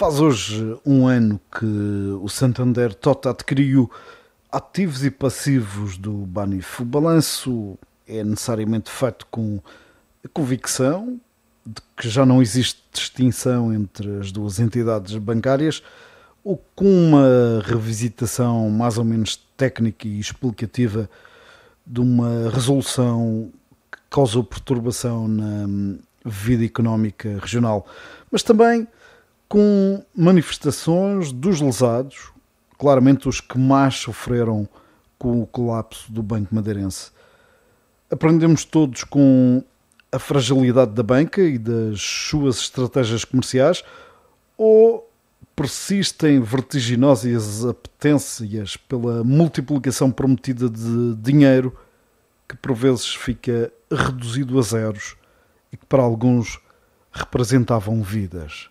Faz hoje um ano que o Santander Tota adquiriu ativos e passivos do Banif. O balanço é necessariamente feito com a convicção de que já não existe distinção entre as duas entidades bancárias ou com uma revisitação mais ou menos técnica e explicativa de uma resolução que causou perturbação na hum, vida económica regional, mas também com manifestações dos lesados, claramente os que mais sofreram com o colapso do Banco Madeirense. Aprendemos todos com a fragilidade da banca e das suas estratégias comerciais ou persistem vertiginosas apetências pela multiplicação prometida de dinheiro que por vezes fica reduzido a zeros e que para alguns representavam vidas.